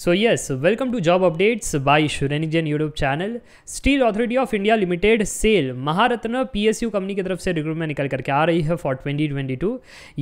so yes welcome to job updates by Shurenijan YouTube channel steel authority of India limited SAIL Maharatna PSU company की तरफ से recruitment निकल करके आ रही है फॉर 2022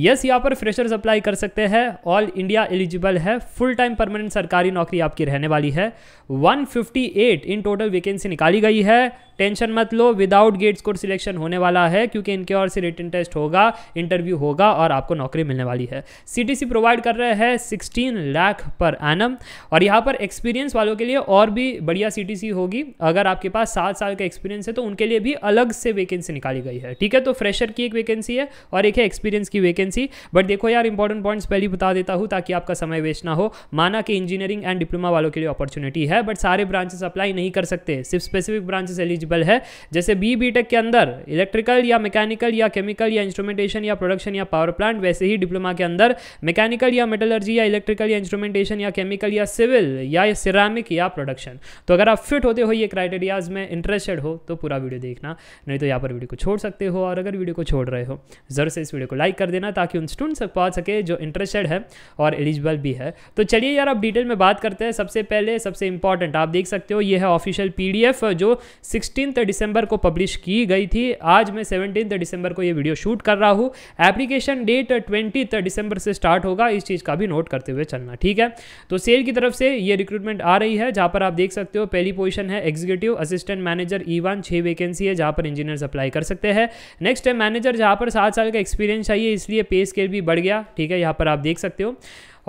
यस यहाँ पर फ्रेशर्स अप्लाई कर सकते हैं ऑल इंडिया एलिजिबल है फुल टाइम परमानेंट सरकारी नौकरी आपकी रहने वाली है 158 इन टोटल वैकेंसी निकाली गई है टेंशन मत लो विदाउट गेट स्कोर सिलेक्शन होने वाला है क्योंकि इनके और से रिटर्न टेस्ट होगा इंटरव्यू होगा और आपको नौकरी मिलने वाली है सी प्रोवाइड कर रहे हैं 16 लाख पर एनम और यहाँ पर एक्सपीरियंस वालों के लिए और भी बढ़िया सी होगी अगर आपके पास सात साल का एक्सपीरियंस है तो उनके लिए भी अलग से वैकेंसी निकाली गई है ठीक है तो फ्रेशर की एक वैकेंसी है और एक है एक्सपीरियंस की वैकेंसी बट देखो यार इंपॉर्टेंट पॉइंट्स पहले बता देता हूँ ताकि आपका समय वेस्ट ना हो माना कि इंजीनियरिंग एंड डिप्लोमा वालों के लिए अपॉर्चुनिटी है बट सारे ब्रांचेस अप्लाई नहीं कर सकते सिर्फ स्पेसिफिक ब्रांचेस एलिजिबल है जैसे बी बी के अंदर इलेक्ट्रिकल या मैकेनिकल या केमिकल या इंस्ट्रूमेंटेशन या प्रोडक्शन या पावर प्लांट वैसे ही डिप्लोमा के अंदर मैकेनिकल या मेटलर्जी या इलेक्ट्रिकल या इंस्ट्रूमेंटेशन या केमिकल या सिविल या सिरामिक या प्रोडक्शन तो अगर आप फिट होते हो ये क्राइटेरियाज़ में इंटरेस्टेड हो तो पूरा वीडियो देखना नहीं तो यहाँ पर वीडियो को छोड़ सकते हो और अगर वीडियो को छोड़ रहे हो ज़रूर से इस वीडियो को लाइक कर देना ताकि उन स्टूडेंट्स तक पहुँच सके जो इंटरेस्टेड है और एलिजिबल भी है तो चलिए यार आप डिटेल में बात करते हैं सबसे पहले सबसे इंपॉर्टेंट आप देख सकते हो ये है ऑफिशियल पीडीएफ जो सिक्सटीन दिसंबर को पब्लिश की गई थी आज मैं सेवनटीन दिसंबर को ये वीडियो शूट कर रहा हूँ एप्लीकेशन डेट ट्वेंटी दिसंबर से स्टार्ट होगा इस चीज़ का भी नोट करते हुए चलना ठीक है तो सेल की तरफ तरफ से ये रिक्रूटमेंट आ रही है जहाँ पर आप देख सकते हो पहली पोजीशन है executive assistant manager E one छः वैकेंसी है जहाँ पर इंजीनियर अप्लाई कर सकते हैं नेक्स्ट है मैनेजर जहाँ पर सात साल का एक्सपीरियंस चाहिए इसलिए पे स्केल भी बढ़ गया ठीक है यहाँ पर आप देख सकते हो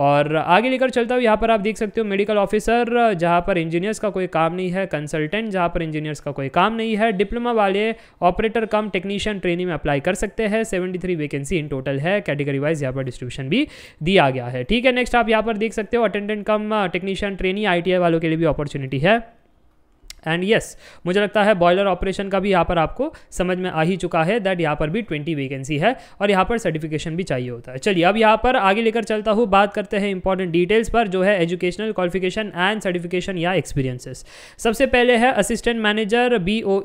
और आगे लेकर चलता हूँ यहाँ पर आप देख सकते हो मेडिकल ऑफिसर जहाँ पर इंजीनियर्स का कोई काम नहीं है कंसल्टेंट जहाँ पर इंजीनियर्स का कोई काम नहीं है डिप्लोमा वाले ऑपरेटर कम टेक्नीशियन ट्रेनिंग में अप्लाई कर सकते हैं seventy three vacancy in total है कैटेगरी वाइज यहाँ पर डिस्ट्रीब्यूशन भी दिया गया है ठीक है नेक्स्ट आप यहाँ पर देख सकते हो अटेंडेंट कम टेक्नीशियन ट्रेनिंग आई वालों के लिए भी अपॉर्चुनिटी है एंड येस yes, मुझे लगता है बॉयलर ऑपरेशन का भी यहाँ पर आपको समझ में आ ही चुका है दैट यहाँ पर भी ट्वेंटी वैकेंसी है और यहाँ पर सर्टिफिकेशन भी चाहिए होता है चलिए अब यहाँ पर आगे लेकर चलता हूँ बात करते हैं इंपॉर्टेंट डिटेल्स पर जो है एजुकेशनल क्वालिफिकेशन एंड सर्टिफिकेशन या एक्सपीरियंसेस सबसे पहले है assistant manager B O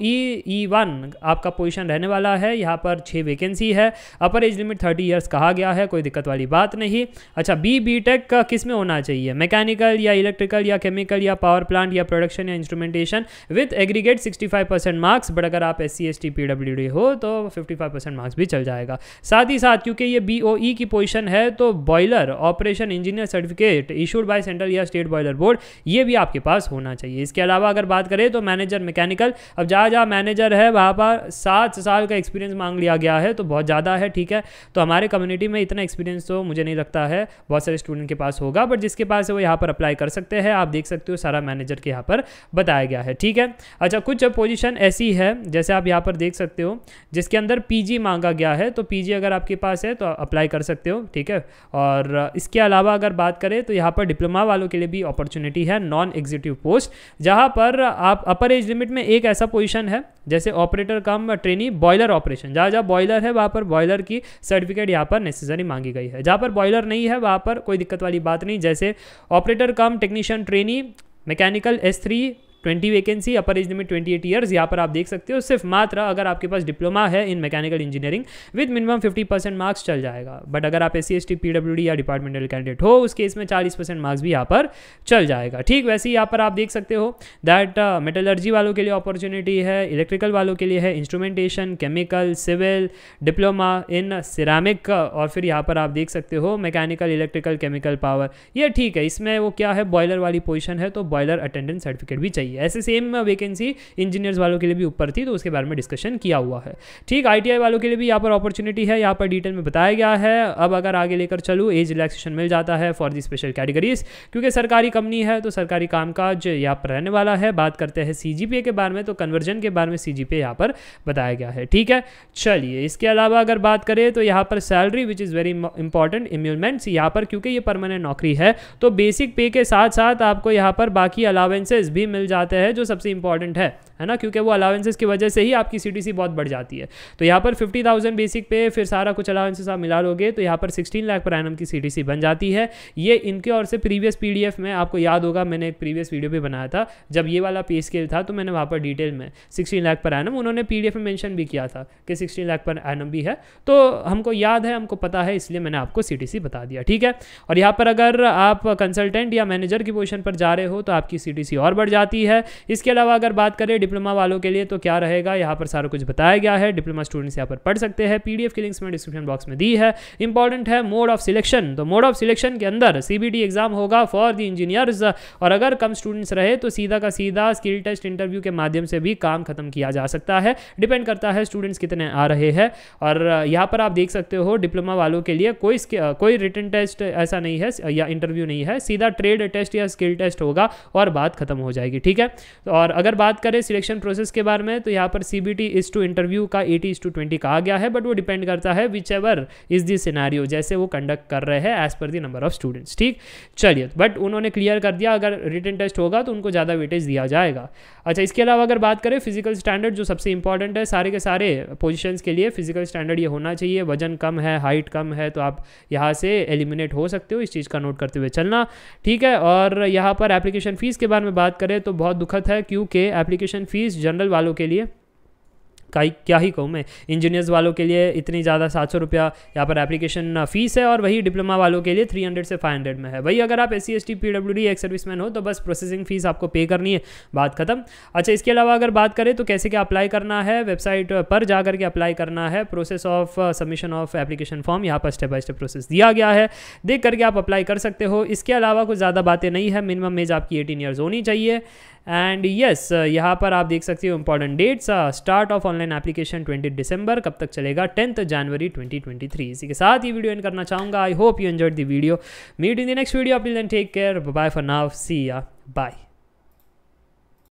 E one आपका पोजिशन रहने वाला है यहाँ पर छः वैकेंसी है upper age limit thirty years कहा गया है कोई दिक्कत वाली बात नहीं अच्छा बी बी टेक किस में होना चाहिए मैकेनिकल या इलेक्ट्रिकल या केमिकल या पावर प्लांट या प्रोडक्शन या instrumentation with aggregate 65 percent marks but अगर आप एस सी एस हो तो 55 परसेंट मार्क्स भी चल जाएगा साथ ही साथ क्योंकि ये बी e की पोजिशन है तो boiler operation engineer certificate issued by central या स्टेट बॉयलर बोर्ड ये भी आपके पास होना चाहिए इसके अलावा अगर बात करें तो मैनेजर मैकेनिकल अब जहाँ जहाँ मैनेजर है वहाँ पर सात साल का एक्सपीरियंस मांग लिया गया है तो बहुत ज़्यादा है ठीक है तो हमारे कम्युनिटी में इतना एक्सपीरियंस तो मुझे नहीं लगता है बहुत सारे स्टूडेंट के पास होगा बट जिसके पास है वो यहाँ पर अप्लाई कर सकते हैं आप देख सकते हो सारा मैनेजर के यहाँ पर बताया गया है ठीक है अच्छा कुछ पोजीशन ऐसी है जैसे आप यहाँ पर देख सकते हो जिसके अंदर पीजी मांगा गया है तो पीजी अगर आपके पास है तो अप्लाई कर सकते हो ठीक है और इसके अलावा अगर बात करें तो यहाँ पर डिप्लोमा वालों के लिए भी अपॉर्चुनिटी है नॉन एग्जीक्यूटिव पोस्ट जहाँ पर आप अपर एज लिमिट में एक ऐसा पोजिशन है जैसे operator cum trainee boiler operation जहाँ जहाँ बॉयलर है वहाँ पर बॉयलर की सर्टिफिकेट यहाँ पर नेसेसरी मांगी गई है जहाँ पर बॉयलर नहीं है वहाँ पर कोई दिक्कत वाली बात नहीं जैसे operator cum technician trainee mechanical S three twenty vacancy upper age limit twenty eight years यहाँ पर आप देख सकते हो सिर्फ मात्र अगर आपके पास डिप्लोमा है in mechanical engineering with minimum fifty percent marks चल जाएगा बट अगर आप S C S T P W D या डिपार्टमेंटल कैंडिडेट हो उस केस में चालीस परसेंट मार्क्स भी यहाँ पर चल जाएगा ठीक वैसे ही यहाँ पर आप देख सकते हो दैट मेटलर्जी uh, वालों के लिए अपॉर्चुनिटी है इलेक्ट्रिकल वालों के लिए है instrumentation chemical civil diploma in ceramic और फिर यहाँ पर आप देख सकते हो मैकेनिकल इलेक्ट्रिकल केमिकल पावर ये ठीक है इसमें वो क्या है बॉयलर वाली पोजिशन है तो बॉयलर अटेंडेंस सर्टिफिकेट भी चाहिए थी ऐसे सेम वैकेंसी इंजीनियर्स वालों के लिए भी ऊपर थी तो उसके बारे में डिस्कशन किया हुआ है ठीक आई वालों के लिए भी यहाँ पर अपॉर्चुनिटी है यहाँ पर डिटेल में बताया गया है अब अगर आगे लेकर चलूँ एज रिलैक्सेशन मिल जाता है फॉर दी स्पेशल कैटेगरीज क्योंकि सरकारी कंपनी है तो सरकारी कामकाज यहाँ पर रहने वाला है बात करते हैं सी के बारे में तो कन्वर्जन के बारे में सी जी पर बताया गया है ठीक है चलिए इसके अलावा अगर बात करें तो यहाँ पर salary which is very important emoluments यहाँ पर क्योंकि ये परमानेंट नौकरी है तो बेसिक पे के साथ साथ आपको यहाँ पर बाकी अलावेंसेज भी मिल जाते आते हैं जो सबसे इंपॉर्टेंट है है ना क्योंकि वो अलाउंसेस की वजह से ही आपकी सी बहुत बढ़ जाती है तो यहाँ पर फिफ्टी बेसिक पे फिर सारा कुछ अलाउंसेस आप मिला लोगे तो यहाँ पर सिक्सटीन लाख पर एनम की सी बन जाती है ये इनके और से प्रीवियस पी में आपको याद होगा मैंने एक प्रीवियस वीडियो भी बनाया था जब ये वाला पे स्केल था तो मैंने वहाँ पर डिटेल में सिक्सटीन लाख पर एनम उन्होंने पी में मैंशन भी किया था कि सिक्सटीन लाख पर एनम भी है तो हमको याद है हमको पता है इसलिए मैंने आपको सी बता दिया ठीक है और यहाँ पर अगर आप कंसल्टेंट या मैनेजर की पोजिशन पर जा रहे हो तो आपकी सी और बढ़ जाती है होती है इसके अलावा अगर बात करें डिप्लोमा वालों के लिए तो क्या रहेगा यहाँ पर सारा कुछ बताया गया है डिप्लोमा स्टूडेंट्स यहाँ पर पढ़ सकते हैं पी की लिंक्स में डिस्क्रिप्शन बॉक्स में दी है इंपॉर्टेंट है मोड ऑफ सिलेक्शन तो मोड ऑफ सिलेक्शन के अंदर सी एग्जाम होगा फॉर द इंजीनियर्स और अगर कम स्टूडेंट्स रहे तो सीधा का सीधा स्किल टेस्ट इंटरव्यू के माध्यम से भी काम खत्म किया जा सकता है डिपेंड करता है स्टूडेंट्स कितने आ रहे हैं और यहाँ पर आप देख सकते हो डिप्लोमा वालों के लिए कोई कोई रिटर्न टेस्ट ऐसा नहीं है या इंटरव्यू नहीं है सीधा ट्रेड टेस्ट या स्किल टेस्ट होगा और बात खत्म हो जाएगी ठीक ठीक है और अगर बात करें सिलेक्शन प्रोसेस के बारे में तो यहाँ पर C B is to interview का एटी इज़ टू ट्वेंटी कहा गया है बट वो डिपेंड करता है whichever is the scenario जैसे वो कंडक्ट कर रहे हैं as per the number of students ठीक चलिए बट उन्होंने क्लियर कर दिया अगर रिटर्न टेस्ट होगा तो उनको ज़्यादा वेटेज दिया जाएगा अच्छा इसके अलावा अगर बात करें फिजिकल स्टैंडर्ड जो सबसे इंपॉर्टेंट है सारे के सारे पोजिशन के लिए फिजिकल स्टैंडर्ड ये होना चाहिए वजन कम है हाइट कम है तो आप यहाँ से एलिमिनेट हो सकते हो इस चीज़ का नोट करते हुए चलना ठीक है और यहाँ पर एप्लीकेशन फ़ीस के बारे में बात करें तो बहुत दुखद है क्योंकि एप्लीकेशन फ़ीस जनरल वालों के लिए का ही क्या ही कहूँ मैं इंजीनियर्स वालों के लिए इतनी ज़्यादा सात सौ रुपया यहाँ पर एप्लीकेशन फ़ीस है और वही डिप्लोमा वालों के लिए थ्री हंड्रेड से फाइव हंड्रेड में है वही अगर आप S C S T P W D ex serviceman हो तो बस प्रोसेसिंग फ़ीस आपको पे करनी है बात खत्म अच्छा इसके अलावा अगर बात करें तो कैसे क्या अप्लाई करना है वेबसाइट पर जा करके अप्लाई करना है process of submission of application form यहाँ पर स्टेप बाय स्टेप प्रोसेस दिया गया है देख करके आप अप्लाई कर सकते हो इसके अलावा कुछ ज़्यादा बातें नहीं है मिनिमम एज आपकी एटीन ईयर्स होनी चाहिए एंड यस uh, यहाँ पर आप देख सकते हो important dates start of online application twenty दिसंबर कब तक चलेगा टेंथ जनवरी 2023 इसी के साथ ये वीडियो एंड करना चाहूँगा I hope you enjoyed the video meet in the next video अपनी take care bye for now see ya bye